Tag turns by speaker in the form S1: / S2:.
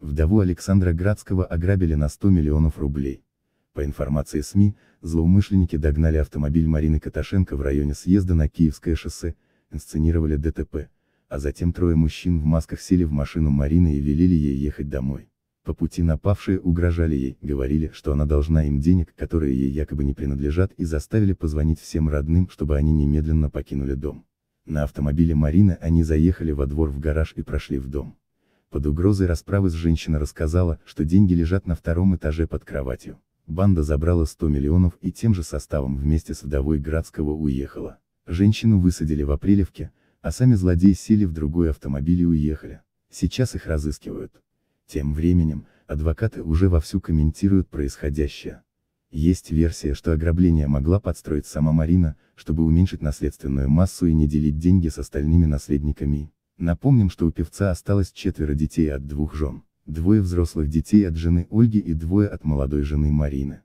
S1: Вдову Александра Градского ограбили на 100 миллионов рублей. По информации СМИ, злоумышленники догнали автомобиль Марины Каташенко в районе съезда на Киевское шоссе, инсценировали ДТП, а затем трое мужчин в масках сели в машину Марины и велели ей ехать домой. По пути напавшие угрожали ей, говорили, что она должна им денег, которые ей якобы не принадлежат, и заставили позвонить всем родным, чтобы они немедленно покинули дом. На автомобиле Марины они заехали во двор в гараж и прошли в дом. Под угрозой расправы с женщина рассказала, что деньги лежат на втором этаже под кроватью. Банда забрала 100 миллионов и тем же составом вместе с вдовой Градского уехала. Женщину высадили в Апрелевке, а сами злодеи сели в другой автомобиль и уехали. Сейчас их разыскивают. Тем временем, адвокаты уже вовсю комментируют происходящее. Есть версия, что ограбление могла подстроить сама Марина, чтобы уменьшить наследственную массу и не делить деньги с остальными наследниками. Напомним, что у певца осталось четверо детей от двух жен, двое взрослых детей от жены Ольги и двое от молодой жены Марины.